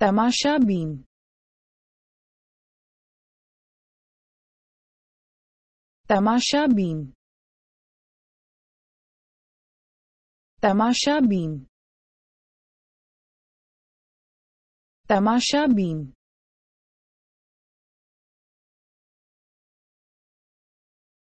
تماشا بین تماشا بین تماشا بین تماشا بین